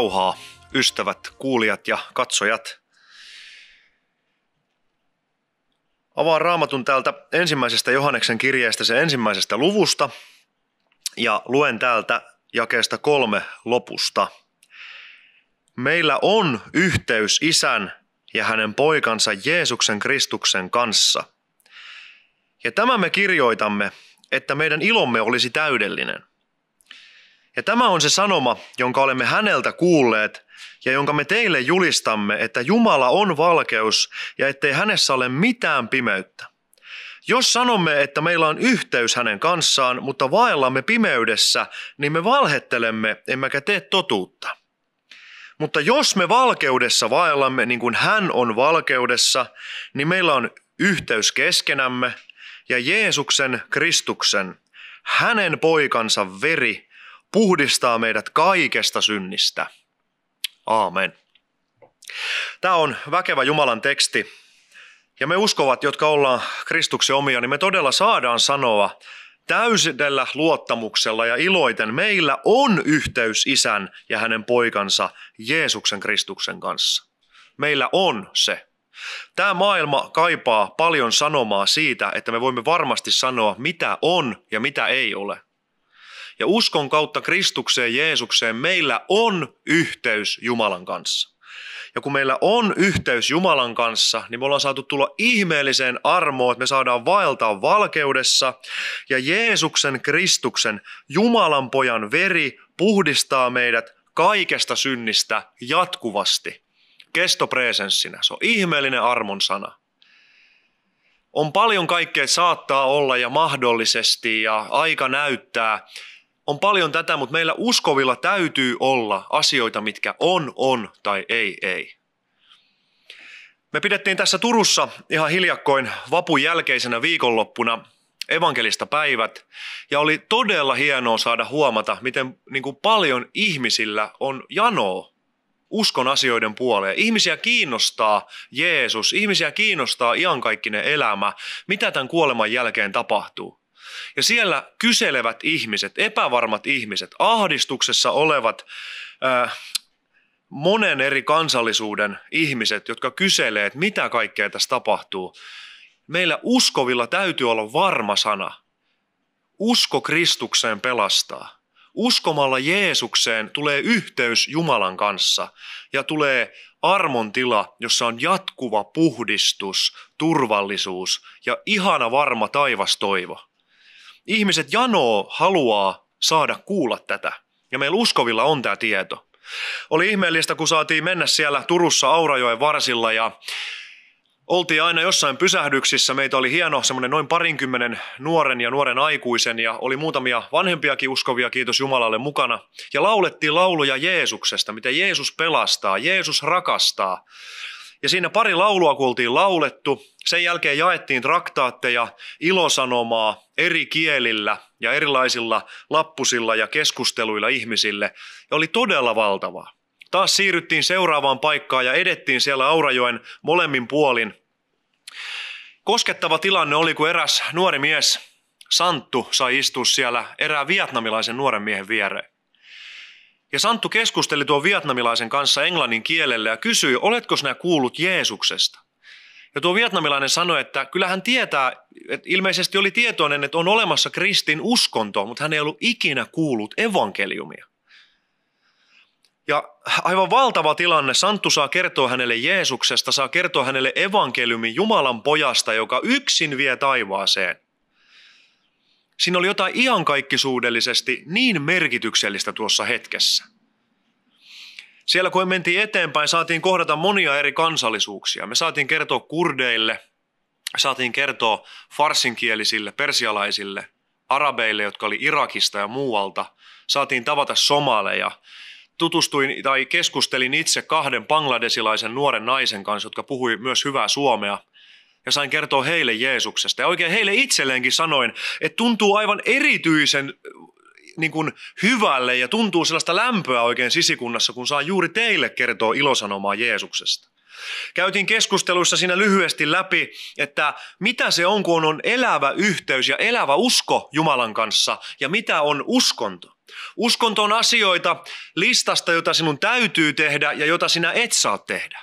rauhaa, ystävät, kuulijat ja katsojat. Avaan raamatun täältä ensimmäisestä Johanneksen kirjeestä sen ensimmäisestä luvusta ja luen täältä jakeesta kolme lopusta. Meillä on yhteys isän ja hänen poikansa Jeesuksen Kristuksen kanssa. Ja tämä me kirjoitamme, että meidän ilomme olisi täydellinen. Ja tämä on se sanoma, jonka olemme häneltä kuulleet ja jonka me teille julistamme, että Jumala on valkeus ja ettei hänessä ole mitään pimeyttä. Jos sanomme, että meillä on yhteys hänen kanssaan, mutta vaellamme pimeydessä, niin me valhettelemme, emmekä tee totuutta. Mutta jos me valkeudessa vaellamme niin kuin hän on valkeudessa, niin meillä on yhteys keskenämme ja Jeesuksen Kristuksen, hänen poikansa veri, puhdistaa meidät kaikesta synnistä. Aamen. Tämä on väkevä Jumalan teksti. Ja me uskovat, jotka ollaan Kristuksen omia, niin me todella saadaan sanoa täysidellä luottamuksella ja iloiten, meillä on yhteys isän ja hänen poikansa Jeesuksen Kristuksen kanssa. Meillä on se. Tämä maailma kaipaa paljon sanomaa siitä, että me voimme varmasti sanoa, mitä on ja mitä ei ole. Ja uskon kautta Kristukseen Jeesukseen meillä on yhteys Jumalan kanssa. Ja kun meillä on yhteys Jumalan kanssa, niin me ollaan saatu tulla ihmeelliseen armoon, että me saadaan vaeltaa valkeudessa. Ja Jeesuksen Kristuksen, Jumalan pojan veri puhdistaa meidät kaikesta synnistä jatkuvasti. Kestopresenssinä. Se on ihmeellinen armon sana. On paljon kaikkea saattaa olla ja mahdollisesti ja aika näyttää, on paljon tätä, mutta meillä uskovilla täytyy olla asioita, mitkä on, on tai ei, ei. Me pidettiin tässä Turussa ihan hiljakkoin vapun jälkeisenä viikonloppuna evankelista päivät. Ja oli todella hienoa saada huomata, miten niin kuin paljon ihmisillä on janoa uskon asioiden puoleen. Ihmisiä kiinnostaa Jeesus, ihmisiä kiinnostaa iankaikkinen elämä, mitä tämän kuoleman jälkeen tapahtuu. Ja siellä kyselevät ihmiset, epävarmat ihmiset, ahdistuksessa olevat äh, monen eri kansallisuuden ihmiset, jotka kyselee, että mitä kaikkea tässä tapahtuu. Meillä uskovilla täytyy olla varma sana. Usko Kristukseen pelastaa. Uskomalla Jeesukseen tulee yhteys Jumalan kanssa ja tulee armon tila, jossa on jatkuva puhdistus, turvallisuus ja ihana varma taivastoivo ihmiset janoo, haluaa saada kuulla tätä. Ja meillä uskovilla on tämä tieto. Oli ihmeellistä, kun saatiin mennä siellä Turussa Aurajoen varsilla ja oltiin aina jossain pysähdyksissä. Meitä oli hieno semmoinen noin parinkymmenen nuoren ja nuoren aikuisen ja oli muutamia vanhempiakin uskovia, kiitos Jumalalle, mukana. Ja laulettiin lauluja Jeesuksesta, mitä Jeesus pelastaa, Jeesus rakastaa. Ja siinä pari laulua kuultiin laulettu, sen jälkeen jaettiin traktaatteja, ilosanomaa eri kielillä ja erilaisilla lappusilla ja keskusteluilla ihmisille. Ja oli todella valtavaa. Taas siirryttiin seuraavaan paikkaan ja edettiin siellä Aurajoen molemmin puolin. Koskettava tilanne oli, kun eräs nuori mies, Santtu, sai istua siellä erään vietnamilaisen nuoren miehen viereen. Ja Santtu keskusteli tuon vietnamilaisen kanssa englannin kielellä ja kysyi, oletko sinä kuullut Jeesuksesta? Ja tuo vietnamilainen sanoi, että kyllähän tietää, että ilmeisesti oli tietoinen, että on olemassa kristin uskonto, mutta hän ei ollut ikinä kuullut evankeliumia. Ja aivan valtava tilanne. Santtu saa kertoa hänelle Jeesuksesta, saa kertoa hänelle evankeliumin Jumalan pojasta, joka yksin vie taivaaseen – Siinä oli jotain iankaikkisuudellisesti niin merkityksellistä tuossa hetkessä. Siellä kun me mentiin eteenpäin, saatiin kohdata monia eri kansallisuuksia. Me saatiin kertoa kurdeille, saatiin kertoa farsinkielisille, persialaisille, arabeille, jotka oli Irakista ja muualta. Saatiin tavata somaleja. Tutustuin tai keskustelin itse kahden bangladesilaisen nuoren naisen kanssa, jotka puhui myös hyvää suomea – ja sain kertoa heille Jeesuksesta. Ja oikein heille itselleenkin sanoin, että tuntuu aivan erityisen niin kuin hyvälle ja tuntuu sellaista lämpöä oikein sisikunnassa, kun saa juuri teille kertoa ilosanomaa Jeesuksesta. Käytiin keskusteluissa siinä lyhyesti läpi, että mitä se on, kun on elävä yhteys ja elävä usko Jumalan kanssa ja mitä on uskonto. Uskonto on asioita listasta, jota sinun täytyy tehdä ja jota sinä et saa tehdä.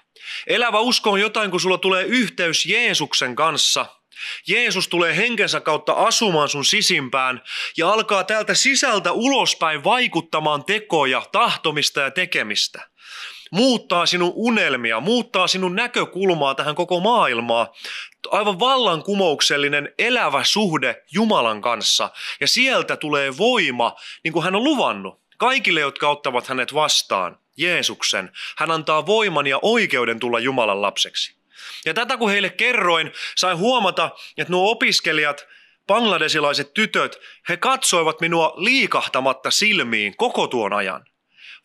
Elävä usko on jotain, kun sulla tulee yhteys Jeesuksen kanssa. Jeesus tulee henkensä kautta asumaan sun sisimpään ja alkaa täältä sisältä ulospäin vaikuttamaan tekoja, tahtomista ja tekemistä muuttaa sinun unelmia, muuttaa sinun näkökulmaa tähän koko maailmaa. Aivan vallankumouksellinen elävä suhde Jumalan kanssa. Ja sieltä tulee voima, niin kuin hän on luvannut, kaikille, jotka ottavat hänet vastaan. Jeesuksen, hän antaa voiman ja oikeuden tulla Jumalan lapseksi. Ja tätä kun heille kerroin, sain huomata, että nuo opiskelijat, bangladesilaiset tytöt, he katsoivat minua liikahtamatta silmiin koko tuon ajan.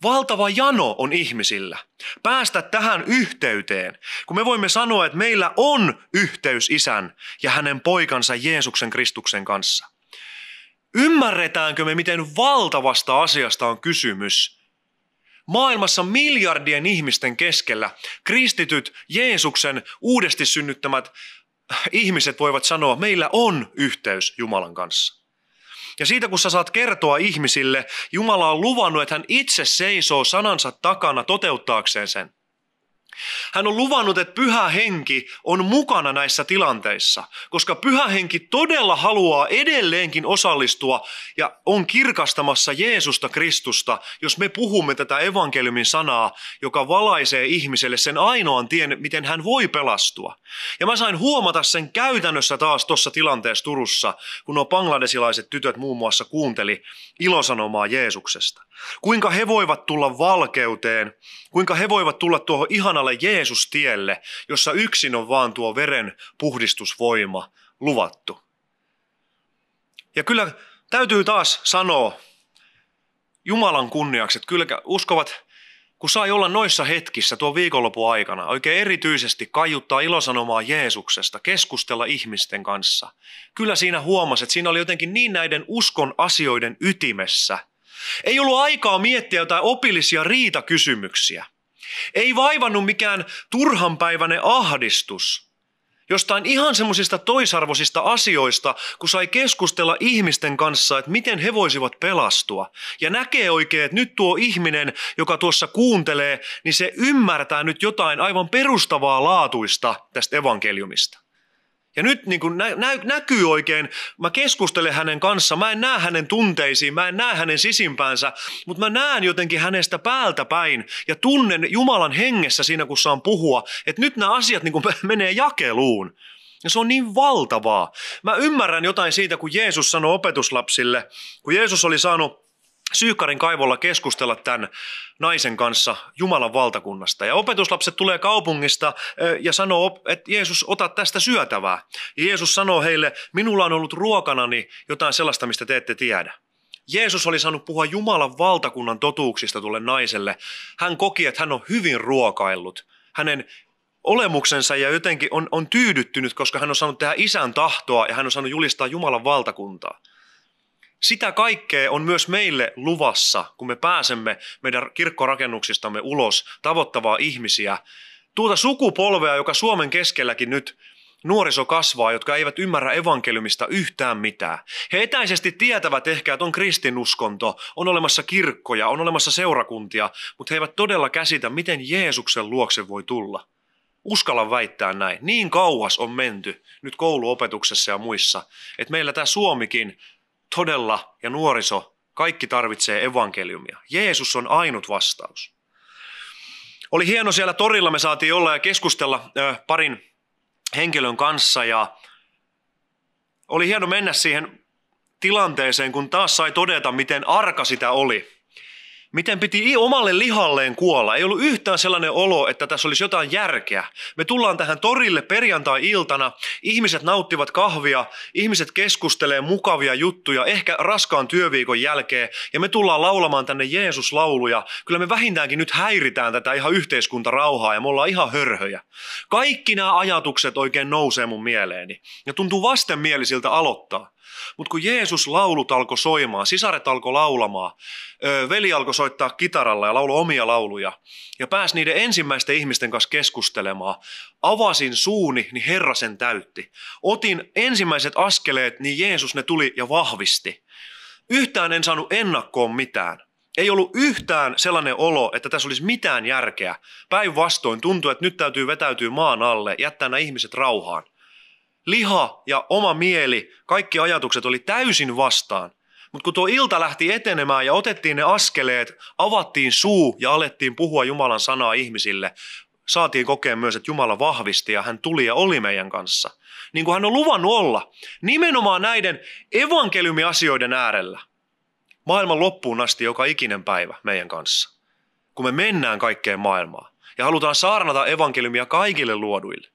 Valtava jano on ihmisillä. Päästä tähän yhteyteen, kun me voimme sanoa, että meillä on yhteys isän ja hänen poikansa Jeesuksen Kristuksen kanssa. Ymmärretäänkö me, miten valtavasta asiasta on kysymys, Maailmassa miljardien ihmisten keskellä kristityt Jeesuksen uudesti synnyttämät äh, ihmiset voivat sanoa, meillä on yhteys Jumalan kanssa. Ja siitä kun sä saat kertoa ihmisille, Jumala on luvannut, että hän itse seisoo sanansa takana toteuttaakseen sen – hän on luvannut, että pyhä henki on mukana näissä tilanteissa, koska pyhä henki todella haluaa edelleenkin osallistua ja on kirkastamassa Jeesusta Kristusta, jos me puhumme tätä evankeliumin sanaa, joka valaisee ihmiselle sen ainoan tien, miten hän voi pelastua. Ja mä sain huomata sen käytännössä taas tuossa tilanteessa Turussa, kun nuo bangladesilaiset tytöt muun muassa kuunteli ilosanomaa Jeesuksesta. Kuinka he voivat tulla valkeuteen, kuinka he voivat tulla tuohon ihanalle Jeesustielle, jossa yksin on vaan tuo veren puhdistusvoima luvattu. Ja kyllä täytyy taas sanoa Jumalan kunniaksi, että kyllä uskovat kun sai olla noissa hetkissä tuo viikonlopun aikana, oikein erityisesti kaiuttaa ilosanomaa Jeesuksesta, keskustella ihmisten kanssa, kyllä siinä huomasi, että siinä oli jotenkin niin näiden uskon asioiden ytimessä. Ei ollut aikaa miettiä jotain opillisia riitakysymyksiä. Ei vaivannut mikään turhanpäiväinen ahdistus, Jostain ihan semmoisista toisarvoisista asioista, kun sai keskustella ihmisten kanssa, että miten he voisivat pelastua. Ja näkee oikein, että nyt tuo ihminen, joka tuossa kuuntelee, niin se ymmärtää nyt jotain aivan perustavaa laatuista tästä evankeliumista. Ja nyt niin kuin nä- nä- näkyy oikein, mä keskustelen hänen kanssa, mä en näe hänen tunteisiin, mä en näe hänen sisimpäänsä, mutta mä näen jotenkin hänestä päältä päin ja tunnen Jumalan hengessä siinä, kun saan puhua, että nyt nämä asiat niin kuin menee jakeluun. Ja se on niin valtavaa. Mä ymmärrän jotain siitä, kun Jeesus sanoi opetuslapsille, kun Jeesus oli saanut Syykarin kaivolla keskustella tämän naisen kanssa Jumalan valtakunnasta. Ja opetuslapset tulee kaupungista ja sanoo, että Jeesus, ota tästä syötävää. Ja Jeesus sanoo heille, minulla on ollut ruokanani jotain sellaista, mistä te ette tiedä. Jeesus oli saanut puhua Jumalan valtakunnan totuuksista tulle naiselle. Hän koki, että hän on hyvin ruokaillut. Hänen olemuksensa ja jotenkin on, on tyydyttynyt, koska hän on saanut tehdä isän tahtoa ja hän on saanut julistaa Jumalan valtakuntaa sitä kaikkea on myös meille luvassa, kun me pääsemme meidän kirkkorakennuksistamme ulos tavoittavaa ihmisiä. Tuota sukupolvea, joka Suomen keskelläkin nyt nuoriso kasvaa, jotka eivät ymmärrä evankeliumista yhtään mitään. He etäisesti tietävät ehkä, että on kristinuskonto, on olemassa kirkkoja, on olemassa seurakuntia, mutta he eivät todella käsitä, miten Jeesuksen luokse voi tulla. Uskalla väittää näin. Niin kauas on menty nyt kouluopetuksessa ja muissa, että meillä tämä Suomikin todella ja nuoriso, kaikki tarvitsee evankeliumia. Jeesus on ainut vastaus. Oli hieno siellä torilla, me saatiin olla ja keskustella parin henkilön kanssa ja oli hieno mennä siihen tilanteeseen, kun taas sai todeta, miten arka sitä oli miten piti omalle lihalleen kuolla. Ei ollut yhtään sellainen olo, että tässä olisi jotain järkeä. Me tullaan tähän torille perjantai-iltana, ihmiset nauttivat kahvia, ihmiset keskustelee mukavia juttuja, ehkä raskaan työviikon jälkeen, ja me tullaan laulamaan tänne Jeesus-lauluja. Kyllä me vähintäänkin nyt häiritään tätä ihan yhteiskuntarauhaa, ja me ollaan ihan hörhöjä. Kaikki nämä ajatukset oikein nousee mun mieleeni, ja tuntuu vastenmielisiltä aloittaa. Mutta kun Jeesus laulut alkoi soimaan, sisaret alkoi laulamaan, veli alkoi soittaa kitaralla ja laulu omia lauluja ja pääsi niiden ensimmäisten ihmisten kanssa keskustelemaan, avasin suuni, niin Herra sen täytti. Otin ensimmäiset askeleet, niin Jeesus ne tuli ja vahvisti. Yhtään en saanut ennakkoon mitään. Ei ollut yhtään sellainen olo, että tässä olisi mitään järkeä. Päinvastoin tuntuu, että nyt täytyy vetäytyä maan alle, jättää nämä ihmiset rauhaan liha ja oma mieli, kaikki ajatukset oli täysin vastaan. Mutta kun tuo ilta lähti etenemään ja otettiin ne askeleet, avattiin suu ja alettiin puhua Jumalan sanaa ihmisille, saatiin kokea myös, että Jumala vahvisti ja hän tuli ja oli meidän kanssa. Niin kuin hän on luvannut olla, nimenomaan näiden evankeliumiasioiden äärellä. Maailman loppuun asti joka ikinen päivä meidän kanssa. Kun me mennään kaikkeen maailmaan ja halutaan saarnata evankeliumia kaikille luoduille.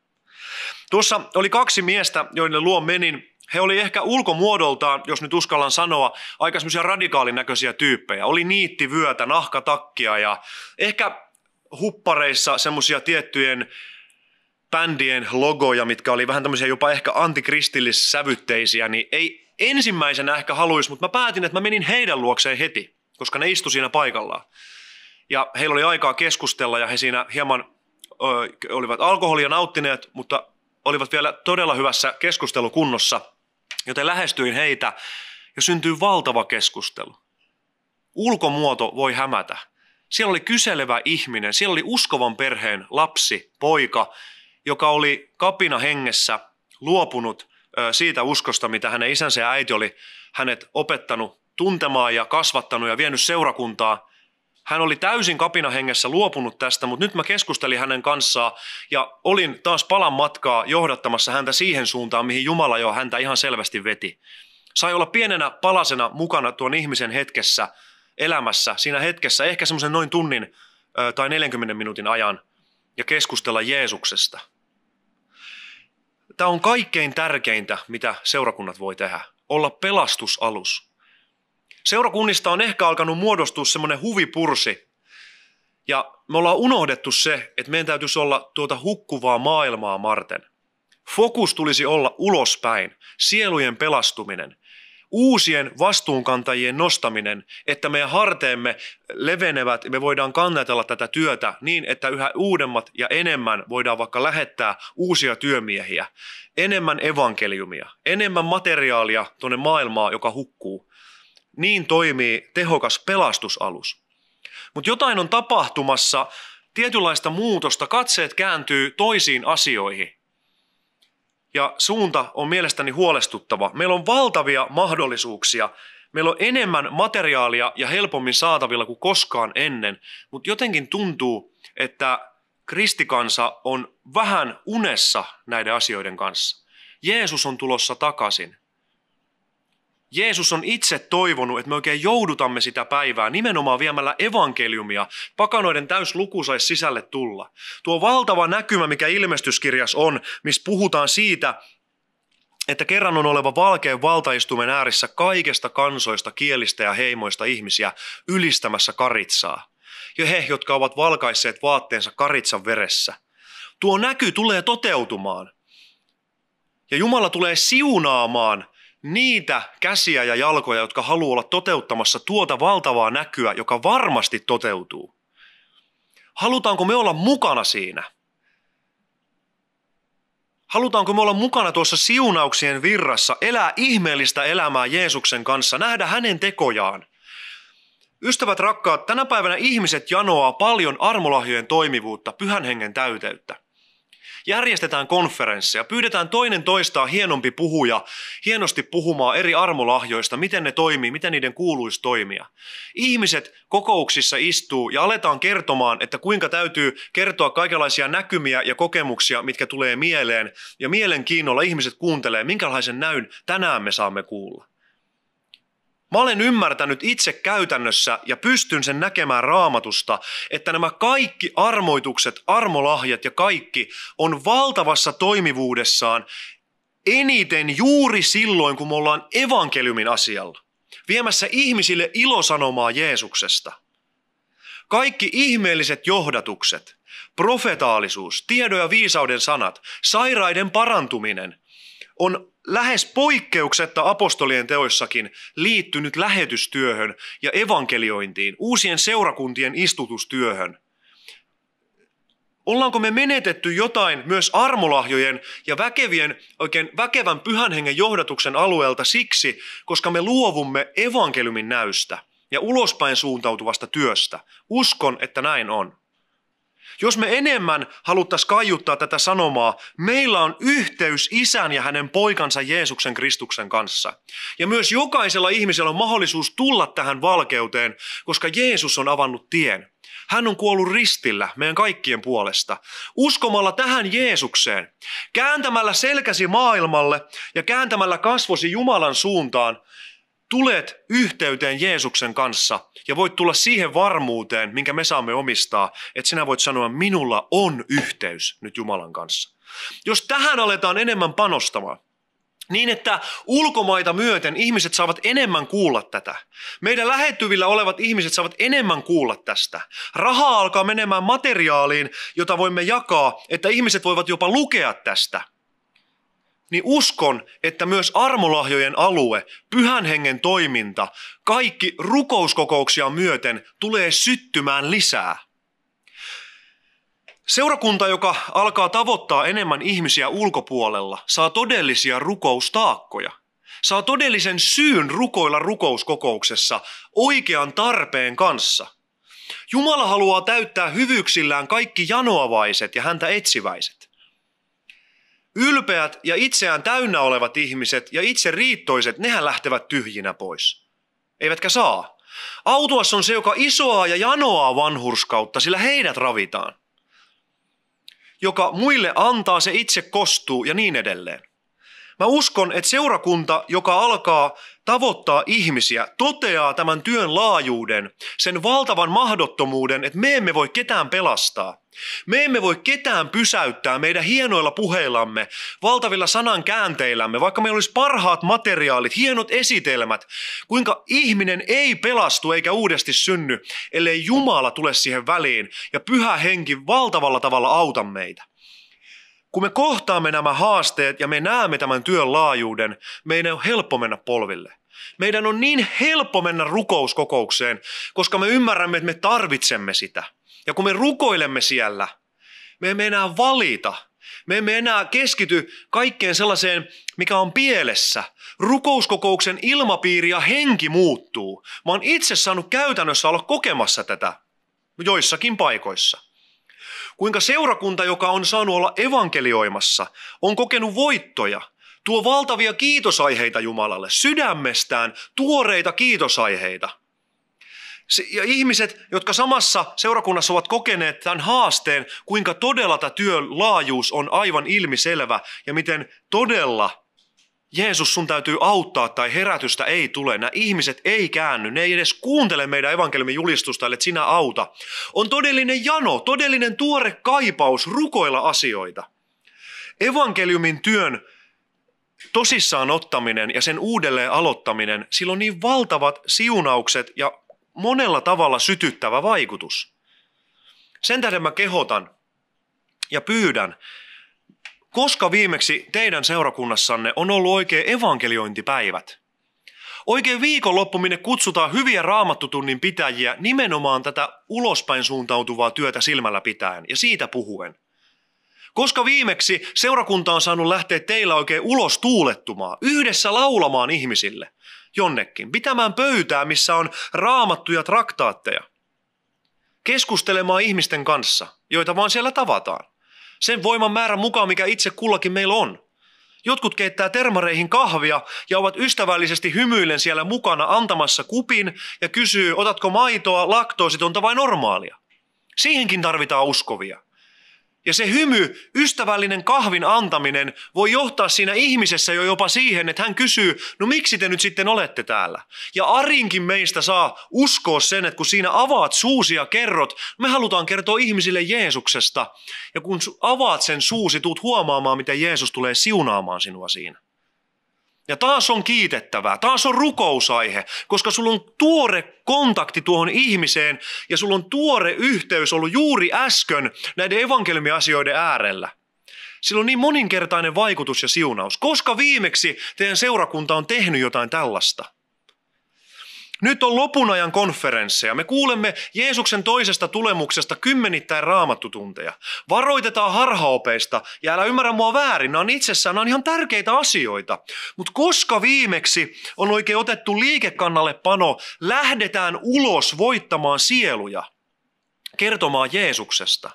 Tuossa oli kaksi miestä, joiden luo menin. He oli ehkä ulkomuodoltaan, jos nyt uskallan sanoa, aika semmoisia radikaalin näköisiä tyyppejä. Oli niittivyötä, nahkatakkia ja ehkä huppareissa semmoisia tiettyjen bändien logoja, mitkä oli vähän tämmöisiä jopa ehkä antikristillissävytteisiä, niin ei ensimmäisenä ehkä haluaisi, mutta mä päätin, että mä menin heidän luokseen heti, koska ne istu siinä paikallaan. Ja heillä oli aikaa keskustella ja he siinä hieman ö, olivat alkoholia nauttineet, mutta olivat vielä todella hyvässä keskustelukunnossa, joten lähestyin heitä ja syntyi valtava keskustelu. Ulkomuoto voi hämätä. Siellä oli kyselevä ihminen, siellä oli uskovan perheen lapsi, poika, joka oli kapina hengessä luopunut siitä uskosta, mitä hänen isänsä ja äiti oli hänet opettanut tuntemaan ja kasvattanut ja vienyt seurakuntaa – hän oli täysin kapinahengessä luopunut tästä, mutta nyt mä keskustelin hänen kanssaan ja olin taas palan matkaa johdattamassa häntä siihen suuntaan, mihin Jumala jo häntä ihan selvästi veti. Sai olla pienenä palasena mukana tuon ihmisen hetkessä, elämässä, siinä hetkessä, ehkä semmoisen noin tunnin tai 40 minuutin ajan ja keskustella Jeesuksesta. Tämä on kaikkein tärkeintä, mitä seurakunnat voi tehdä. Olla pelastusalus. Seurakunnista on ehkä alkanut muodostua semmoinen huvipursi. Ja me ollaan unohdettu se, että meidän täytyisi olla tuota hukkuvaa maailmaa marten. Fokus tulisi olla ulospäin, sielujen pelastuminen, uusien vastuunkantajien nostaminen, että meidän harteemme levenevät ja me voidaan kannatella tätä työtä niin, että yhä uudemmat ja enemmän voidaan vaikka lähettää uusia työmiehiä, enemmän evankeliumia, enemmän materiaalia tuonne maailmaa, joka hukkuu. Niin toimii tehokas pelastusalus. Mutta jotain on tapahtumassa, tietynlaista muutosta, katseet kääntyy toisiin asioihin. Ja suunta on mielestäni huolestuttava. Meillä on valtavia mahdollisuuksia. Meillä on enemmän materiaalia ja helpommin saatavilla kuin koskaan ennen, mutta jotenkin tuntuu, että kristikansa on vähän unessa näiden asioiden kanssa. Jeesus on tulossa takaisin. Jeesus on itse toivonut, että me oikein joudutamme sitä päivää nimenomaan viemällä evankeliumia. Pakanoiden täysluku saisi sisälle tulla. Tuo valtava näkymä, mikä ilmestyskirjas on, missä puhutaan siitä, että kerran on oleva valkeen valtaistumen ääressä kaikesta kansoista, kielistä ja heimoista ihmisiä ylistämässä karitsaa. Ja he, jotka ovat valkaisseet vaatteensa karitsan veressä. Tuo näky tulee toteutumaan. Ja Jumala tulee siunaamaan niitä käsiä ja jalkoja, jotka haluaa olla toteuttamassa tuota valtavaa näkyä, joka varmasti toteutuu. Halutaanko me olla mukana siinä? Halutaanko me olla mukana tuossa siunauksien virrassa, elää ihmeellistä elämää Jeesuksen kanssa, nähdä hänen tekojaan? Ystävät rakkaat, tänä päivänä ihmiset janoaa paljon armolahjojen toimivuutta, pyhän hengen täyteyttä järjestetään konferensseja, pyydetään toinen toistaa hienompi puhuja hienosti puhumaan eri armolahjoista, miten ne toimii, miten niiden kuuluisi toimia. Ihmiset kokouksissa istuu ja aletaan kertomaan, että kuinka täytyy kertoa kaikenlaisia näkymiä ja kokemuksia, mitkä tulee mieleen, ja mielenkiinnolla ihmiset kuuntelee, minkälaisen näyn tänään me saamme kuulla. Mä olen ymmärtänyt itse käytännössä ja pystyn sen näkemään raamatusta, että nämä kaikki armoitukset, armolahjat ja kaikki on valtavassa toimivuudessaan eniten juuri silloin, kun me ollaan evankeliumin asialla, viemässä ihmisille ilosanomaa Jeesuksesta. Kaikki ihmeelliset johdatukset, profetaalisuus, tiedon ja viisauden sanat, sairaiden parantuminen on lähes poikkeuksetta apostolien teoissakin liittynyt lähetystyöhön ja evankeliointiin, uusien seurakuntien istutustyöhön. Ollaanko me menetetty jotain myös armolahjojen ja väkevien, oikein väkevän pyhän hengen johdatuksen alueelta siksi, koska me luovumme evankeliumin näystä ja ulospäin suuntautuvasta työstä? Uskon, että näin on. Jos me enemmän haluttaisiin kaiuttaa tätä sanomaa, meillä on yhteys isän ja hänen poikansa Jeesuksen Kristuksen kanssa. Ja myös jokaisella ihmisellä on mahdollisuus tulla tähän valkeuteen, koska Jeesus on avannut tien. Hän on kuollut ristillä meidän kaikkien puolesta. Uskomalla tähän Jeesukseen, kääntämällä selkäsi maailmalle ja kääntämällä kasvosi Jumalan suuntaan, tulet yhteyteen Jeesuksen kanssa ja voit tulla siihen varmuuteen, minkä me saamme omistaa, että sinä voit sanoa, minulla on yhteys nyt Jumalan kanssa. Jos tähän aletaan enemmän panostamaan, niin että ulkomaita myöten ihmiset saavat enemmän kuulla tätä. Meidän lähettyvillä olevat ihmiset saavat enemmän kuulla tästä. Rahaa alkaa menemään materiaaliin, jota voimme jakaa, että ihmiset voivat jopa lukea tästä – niin uskon, että myös armolahjojen alue, pyhän hengen toiminta, kaikki rukouskokouksia myöten tulee syttymään lisää. Seurakunta, joka alkaa tavoittaa enemmän ihmisiä ulkopuolella, saa todellisia rukoustaakkoja. Saa todellisen syyn rukoilla rukouskokouksessa oikean tarpeen kanssa. Jumala haluaa täyttää hyvyyksillään kaikki janoavaiset ja häntä etsiväiset. Ylpeät ja itseään täynnä olevat ihmiset ja itse riittoiset, nehän lähtevät tyhjinä pois. Eivätkä saa. Autuas on se, joka isoaa ja janoaa vanhurskautta, sillä heidät ravitaan. Joka muille antaa, se itse kostuu ja niin edelleen. Mä uskon, että seurakunta, joka alkaa tavoittaa ihmisiä, toteaa tämän työn laajuuden, sen valtavan mahdottomuuden, että me emme voi ketään pelastaa. Me emme voi ketään pysäyttää meidän hienoilla puheillamme, valtavilla sanan käänteillämme, vaikka meillä olisi parhaat materiaalit, hienot esitelmät, kuinka ihminen ei pelastu eikä uudesti synny, ellei Jumala tule siihen väliin ja pyhä henki valtavalla tavalla auta meitä. Kun me kohtaamme nämä haasteet ja me näemme tämän työn laajuuden, meidän on helppo mennä polville. Meidän on niin helppo mennä rukouskokoukseen, koska me ymmärrämme, että me tarvitsemme sitä. Ja kun me rukoilemme siellä, me emme enää valita. Me emme enää keskity kaikkeen sellaiseen, mikä on pielessä. Rukouskokouksen ilmapiiri ja henki muuttuu. Mä oon itse saanut käytännössä olla kokemassa tätä joissakin paikoissa kuinka seurakunta, joka on saanut olla evankelioimassa, on kokenut voittoja, tuo valtavia kiitosaiheita Jumalalle, sydämestään tuoreita kiitosaiheita. Ja ihmiset, jotka samassa seurakunnassa ovat kokeneet tämän haasteen, kuinka todella tämä työn laajuus on aivan ilmiselvä ja miten todella Jeesus, sun täytyy auttaa tai herätystä ei tule. Nämä ihmiset ei käänny, ne ei edes kuuntele meidän evankeliumin julistusta, että sinä auta. On todellinen jano, todellinen tuore kaipaus rukoilla asioita. Evankeliumin työn tosissaan ottaminen ja sen uudelleen aloittaminen, sillä on niin valtavat siunaukset ja monella tavalla sytyttävä vaikutus. Sen tähden mä kehotan ja pyydän, koska viimeksi teidän seurakunnassanne on ollut oikein evankeliointipäivät? Oikein viikonloppu, minne kutsutaan hyviä raamattutunnin pitäjiä nimenomaan tätä ulospäin suuntautuvaa työtä silmällä pitäen ja siitä puhuen. Koska viimeksi seurakunta on saanut lähteä teillä oikein ulos tuulettumaan, yhdessä laulamaan ihmisille jonnekin, pitämään pöytää, missä on raamattuja traktaatteja, keskustelemaan ihmisten kanssa, joita vaan siellä tavataan. Sen voiman määrän mukaan, mikä itse kullakin meillä on. Jotkut keittää termareihin kahvia ja ovat ystävällisesti hymyillen siellä mukana antamassa kupin ja kysyy, otatko maitoa, laktoositonta vai normaalia. Siihenkin tarvitaan uskovia. Ja se hymy, ystävällinen kahvin antaminen voi johtaa siinä ihmisessä jo jopa siihen, että hän kysyy, no miksi te nyt sitten olette täällä? Ja arinkin meistä saa uskoa sen, että kun siinä avaat suusi ja kerrot, me halutaan kertoa ihmisille Jeesuksesta. Ja kun avaat sen suusi, tuut huomaamaan, miten Jeesus tulee siunaamaan sinua siinä. Ja taas on kiitettävää, taas on rukousaihe, koska sulla on tuore kontakti tuohon ihmiseen ja sulla on tuore yhteys ollut juuri äsken näiden evankeliumiasioiden äärellä. Sillä on niin moninkertainen vaikutus ja siunaus. Koska viimeksi teidän seurakunta on tehnyt jotain tällaista? Nyt on lopun ajan konferensseja. Me kuulemme Jeesuksen toisesta tulemuksesta kymmenittäin raamattutunteja. Varoitetaan harhaopeista ja älä ymmärrä mua väärin. Nämä on itsessään nämä on ihan tärkeitä asioita. Mutta koska viimeksi on oikein otettu liikekannalle pano, lähdetään ulos voittamaan sieluja, kertomaan Jeesuksesta.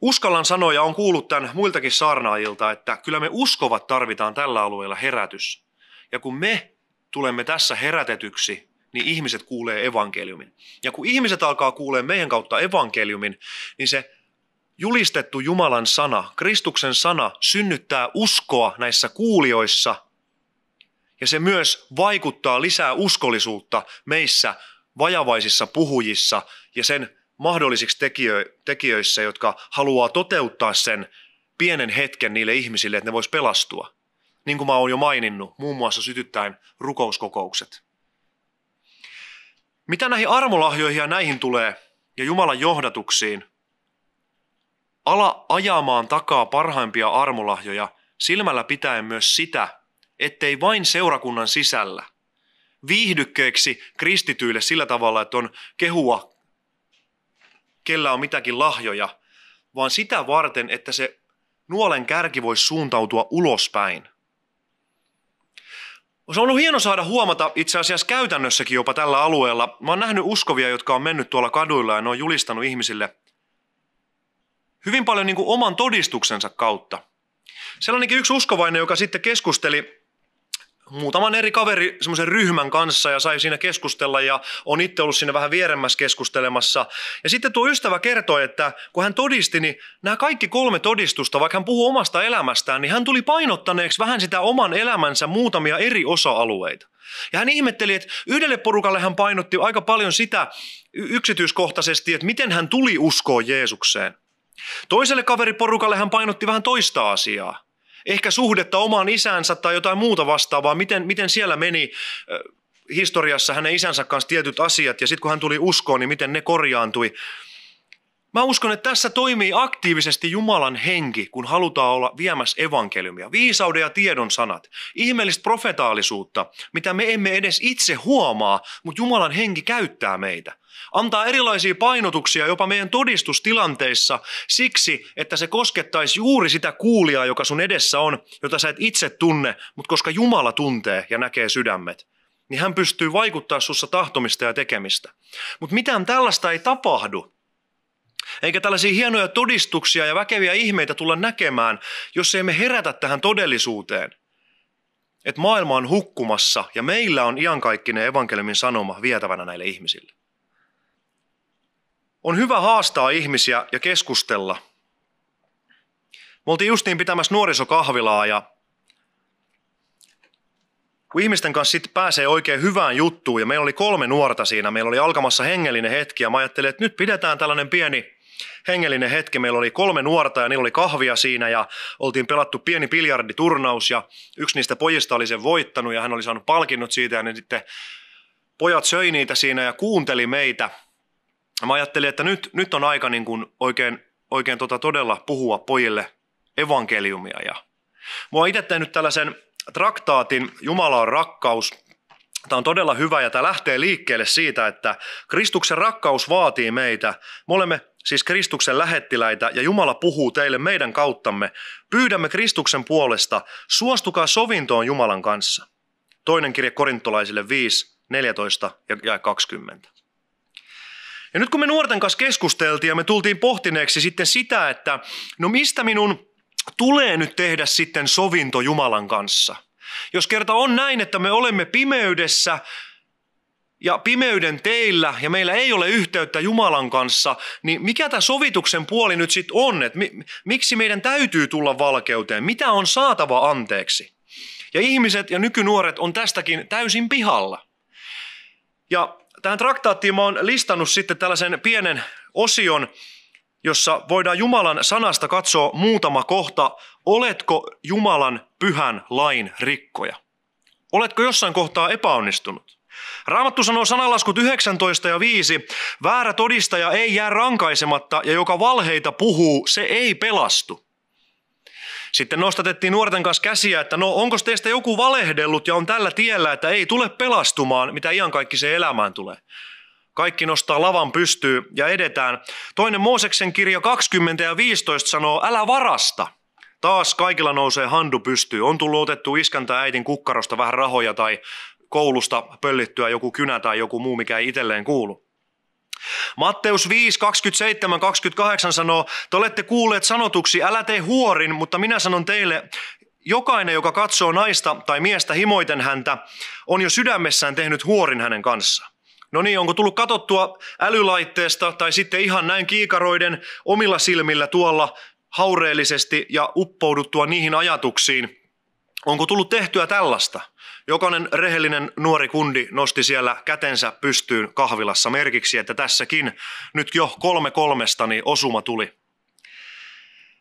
Uskallan sanoja on kuullut tämän muiltakin saarnaajilta, että kyllä me uskovat tarvitaan tällä alueella herätys. Ja kun me tulemme tässä herätetyksi, niin ihmiset kuulee evankeliumin. Ja kun ihmiset alkaa kuulee meidän kautta evankeliumin, niin se julistettu Jumalan sana, Kristuksen sana, synnyttää uskoa näissä kuulijoissa. Ja se myös vaikuttaa lisää uskollisuutta meissä vajavaisissa puhujissa ja sen mahdollisiksi tekijö, tekijöissä, jotka haluaa toteuttaa sen pienen hetken niille ihmisille, että ne vois pelastua niin kuin mä oon jo maininnut, muun muassa sytyttäen rukouskokoukset. Mitä näihin armolahjoihin ja näihin tulee ja Jumalan johdatuksiin, ala ajamaan takaa parhaimpia armolahjoja silmällä pitäen myös sitä, ettei vain seurakunnan sisällä viihdykkeeksi kristityille sillä tavalla, että on kehua, kellä on mitäkin lahjoja, vaan sitä varten, että se nuolen kärki voisi suuntautua ulospäin. Se on ollut hieno saada huomata itse asiassa käytännössäkin jopa tällä alueella. Mä oon nähnyt uskovia, jotka on mennyt tuolla kaduilla ja ne on julistanut ihmisille hyvin paljon niin kuin oman todistuksensa kautta. Sellainenkin yksi uskovainen, joka sitten keskusteli muutaman eri kaveri semmoisen ryhmän kanssa ja sai siinä keskustella ja on itse ollut siinä vähän vieremmässä keskustelemassa. Ja sitten tuo ystävä kertoi, että kun hän todisti, niin nämä kaikki kolme todistusta, vaikka hän puhuu omasta elämästään, niin hän tuli painottaneeksi vähän sitä oman elämänsä muutamia eri osa-alueita. Ja hän ihmetteli, että yhdelle porukalle hän painotti aika paljon sitä yksityiskohtaisesti, että miten hän tuli uskoon Jeesukseen. Toiselle kaveriporukalle hän painotti vähän toista asiaa ehkä suhdetta omaan isänsä tai jotain muuta vastaavaa, miten, miten siellä meni historiassa hänen isänsä kanssa tietyt asiat ja sitten kun hän tuli uskoon, niin miten ne korjaantui. Mä uskon, että tässä toimii aktiivisesti Jumalan henki, kun halutaan olla viemässä evankeliumia, viisauden ja tiedon sanat, ihmeellistä profetaalisuutta, mitä me emme edes itse huomaa, mutta Jumalan henki käyttää meitä antaa erilaisia painotuksia jopa meidän todistustilanteissa siksi, että se koskettaisi juuri sitä kuulijaa, joka sun edessä on, jota sä et itse tunne, mutta koska Jumala tuntee ja näkee sydämet, niin hän pystyy vaikuttaa sussa tahtomista ja tekemistä. Mutta mitään tällaista ei tapahdu. Eikä tällaisia hienoja todistuksia ja väkeviä ihmeitä tulla näkemään, jos emme herätä tähän todellisuuteen – että maailma on hukkumassa ja meillä on iankaikkinen evankeliumin sanoma vietävänä näille ihmisille. On hyvä haastaa ihmisiä ja keskustella. Me oltiin justiin pitämässä nuorisokahvilaa ja kun ihmisten kanssa sitten pääsee oikein hyvään juttuun ja meillä oli kolme nuorta siinä, meillä oli alkamassa hengellinen hetki ja mä ajattelin, että nyt pidetään tällainen pieni hengellinen hetki. Meillä oli kolme nuorta ja niillä oli kahvia siinä ja oltiin pelattu pieni biljarditurnaus ja yksi niistä pojista oli sen voittanut ja hän oli saanut palkinnot siitä ja ne sitten pojat söi niitä siinä ja kuunteli meitä – mä ajattelin, että nyt, nyt on aika niin kuin oikein, oikein tota todella puhua pojille evankeliumia. Ja mä oon itse tehnyt tällaisen traktaatin Jumala on rakkaus. Tämä on todella hyvä ja tämä lähtee liikkeelle siitä, että Kristuksen rakkaus vaatii meitä. Me olemme siis Kristuksen lähettiläitä ja Jumala puhuu teille meidän kauttamme. Pyydämme Kristuksen puolesta, suostukaa sovintoon Jumalan kanssa. Toinen kirje korintolaisille 5, 14 ja 20. Ja nyt kun me nuorten kanssa keskusteltiin ja me tultiin pohtineeksi sitten sitä, että no mistä minun tulee nyt tehdä sitten sovinto Jumalan kanssa. Jos kerta on näin, että me olemme pimeydessä ja pimeyden teillä ja meillä ei ole yhteyttä Jumalan kanssa, niin mikä tämä sovituksen puoli nyt sitten on? Et mi- miksi meidän täytyy tulla valkeuteen? Mitä on saatava anteeksi? Ja ihmiset ja nykynuoret on tästäkin täysin pihalla. Ja tähän traktaattiin mä oon listannut sitten tällaisen pienen osion, jossa voidaan Jumalan sanasta katsoa muutama kohta. Oletko Jumalan pyhän lain rikkoja? Oletko jossain kohtaa epäonnistunut? Raamattu sanoo sanalaskut 19 ja 5, väärä todistaja ei jää rankaisematta ja joka valheita puhuu, se ei pelastu. Sitten nostatettiin nuorten kanssa käsiä, että no onko teistä joku valehdellut ja on tällä tiellä, että ei tule pelastumaan, mitä iankaikkiseen se elämään tulee. Kaikki nostaa lavan pystyy ja edetään. Toinen Mooseksen kirja 20 ja 15 sanoo, älä varasta. Taas kaikilla nousee handu pystyy. On tullut otettu tai äitin kukkarosta vähän rahoja tai koulusta pöllittyä joku kynä tai joku muu, mikä ei itselleen kuulu. Matteus 5, 27, 28 sanoo, te olette kuulleet sanotuksi, älä tee huorin, mutta minä sanon teille, jokainen, joka katsoo naista tai miestä himoiten häntä, on jo sydämessään tehnyt huorin hänen kanssaan. No niin, onko tullut katottua älylaitteesta tai sitten ihan näin kiikaroiden omilla silmillä tuolla haureellisesti ja uppouduttua niihin ajatuksiin, Onko tullut tehtyä tällaista? Jokainen rehellinen nuori kundi nosti siellä kätensä pystyyn kahvilassa merkiksi, että tässäkin nyt jo kolme kolmesta niin osuma tuli.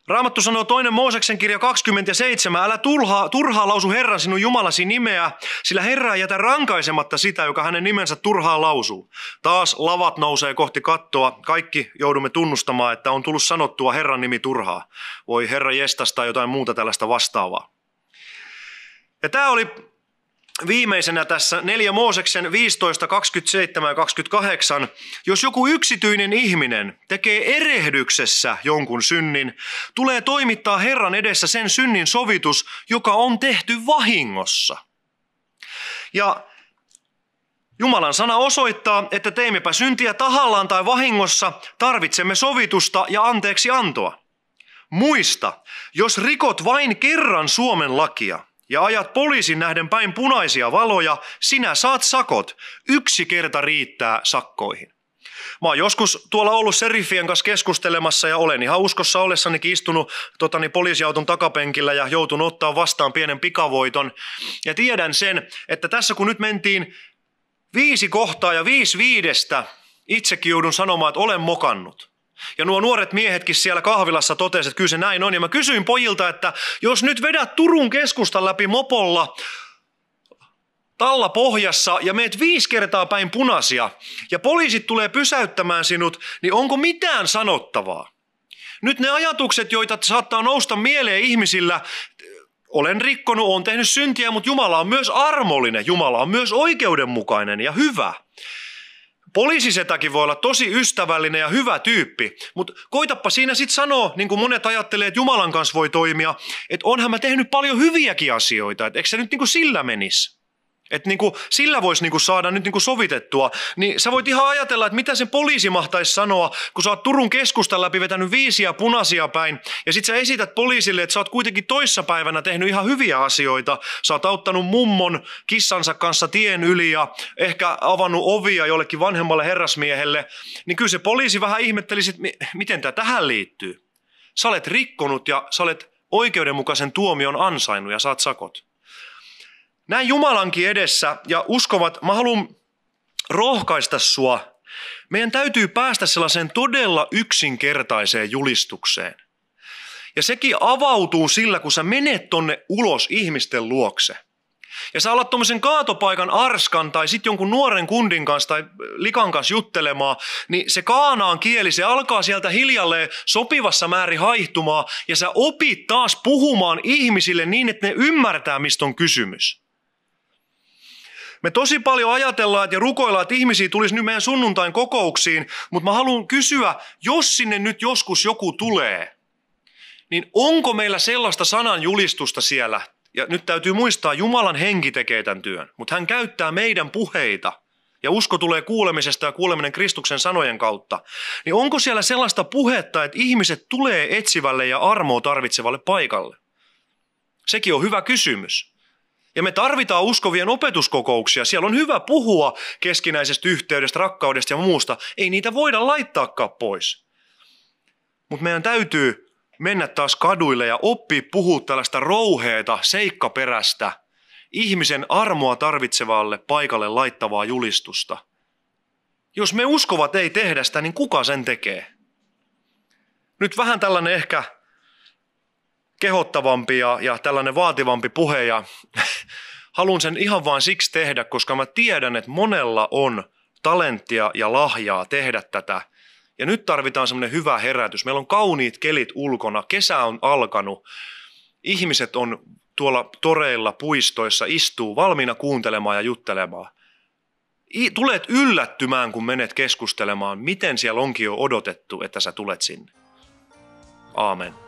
Raamattu sanoo toinen Mooseksen kirja 27, älä turhaa, turhaa lausu Herran sinun Jumalasi nimeä, sillä Herra ei jätä rankaisematta sitä, joka hänen nimensä turhaa lausuu. Taas lavat nousee kohti kattoa, kaikki joudumme tunnustamaan, että on tullut sanottua Herran nimi turhaa. Voi Herra jestas tai jotain muuta tällaista vastaavaa. Ja tämä oli viimeisenä tässä 4 Mooseksen 15, 27 ja 28. Jos joku yksityinen ihminen tekee erehdyksessä jonkun synnin, tulee toimittaa Herran edessä sen synnin sovitus, joka on tehty vahingossa. Ja Jumalan sana osoittaa, että teimmepä syntiä tahallaan tai vahingossa, tarvitsemme sovitusta ja anteeksi antoa. Muista, jos rikot vain kerran Suomen lakia – ja ajat poliisin nähden päin punaisia valoja, sinä saat sakot. Yksi kerta riittää sakkoihin. Mä oon joskus tuolla ollut serifien kanssa keskustelemassa ja olen ihan uskossa ollessanikin istunut totani, niin poliisiauton takapenkillä ja joutunut ottaa vastaan pienen pikavoiton. Ja tiedän sen, että tässä kun nyt mentiin viisi kohtaa ja viisi viidestä, itsekin joudun sanomaan, että olen mokannut. Ja nuo nuoret miehetkin siellä kahvilassa totesivat, että kyllä se näin on. Ja mä kysyin pojilta, että jos nyt vedät Turun keskustan läpi mopolla talla pohjassa ja meet viisi kertaa päin punaisia ja poliisit tulee pysäyttämään sinut, niin onko mitään sanottavaa? Nyt ne ajatukset, joita saattaa nousta mieleen ihmisillä, olen rikkonut, olen tehnyt syntiä, mutta Jumala on myös armollinen, Jumala on myös oikeudenmukainen ja hyvä. Poliisisetäkin voi olla tosi ystävällinen ja hyvä tyyppi, mutta koitappa siinä sitten sanoa, niin kuin monet ajattelee, että Jumalan kanssa voi toimia, että onhan mä tehnyt paljon hyviäkin asioita, että eikö se nyt niin kuin sillä menisi? Että niinku, sillä voisi niinku saada nyt niinku sovitettua. Niin sä voit ihan ajatella, että mitä sen poliisi mahtaisi sanoa, kun sä oot Turun keskustan läpi vetänyt viisiä punaisia päin, ja sit sä esität poliisille, että sä oot kuitenkin toissapäivänä tehnyt ihan hyviä asioita. Sä oot auttanut mummon kissansa kanssa tien yli ja ehkä avannut ovia jollekin vanhemmalle herrasmiehelle. Niin kyllä se poliisi vähän ihmettelisi, että mi- miten tämä tähän liittyy. Sä olet rikkonut ja sä olet oikeudenmukaisen tuomion ansainnut ja saat sakot. Näin Jumalankin edessä ja uskovat, mä haluan rohkaista sua. Meidän täytyy päästä sellaiseen todella yksinkertaiseen julistukseen. Ja sekin avautuu sillä, kun sä menet tonne ulos ihmisten luokse. Ja sä alat tuommoisen kaatopaikan arskan tai sitten jonkun nuoren kundin kanssa tai likan kanssa juttelemaan, niin se kaanaan kieli, se alkaa sieltä hiljalleen sopivassa määrin haihtumaan ja sä opit taas puhumaan ihmisille niin, että ne ymmärtää, mistä on kysymys. Me tosi paljon ajatellaan ja rukoillaan, että ihmisiä tulisi nyt meidän sunnuntain kokouksiin, mutta mä haluan kysyä, jos sinne nyt joskus joku tulee, niin onko meillä sellaista sanan julistusta siellä? Ja nyt täytyy muistaa, Jumalan henki tekee tämän työn, mutta hän käyttää meidän puheita – ja usko tulee kuulemisesta ja kuuleminen Kristuksen sanojen kautta, niin onko siellä sellaista puhetta, että ihmiset tulee etsivälle ja armoa tarvitsevalle paikalle? Sekin on hyvä kysymys. Ja me tarvitaan uskovien opetuskokouksia. Siellä on hyvä puhua keskinäisestä yhteydestä, rakkaudesta ja muusta. Ei niitä voida laittaakaan pois. Mutta meidän täytyy mennä taas kaduille ja oppia puhua tällaista rouheeta, seikkaperästä, ihmisen armoa tarvitsevalle paikalle laittavaa julistusta. Jos me uskovat ei tehdä sitä, niin kuka sen tekee? Nyt vähän tällainen ehkä kehottavampi ja, ja tällainen vaativampi puhe ja haluan sen ihan vain siksi tehdä, koska mä tiedän, että monella on talenttia ja lahjaa tehdä tätä. Ja nyt tarvitaan semmoinen hyvä herätys. Meillä on kauniit kelit ulkona, kesä on alkanut, ihmiset on tuolla toreilla, puistoissa, istuu valmiina kuuntelemaan ja juttelemaan. I, tulet yllättymään, kun menet keskustelemaan, miten siellä onkin jo odotettu, että sä tulet sinne. Aamen.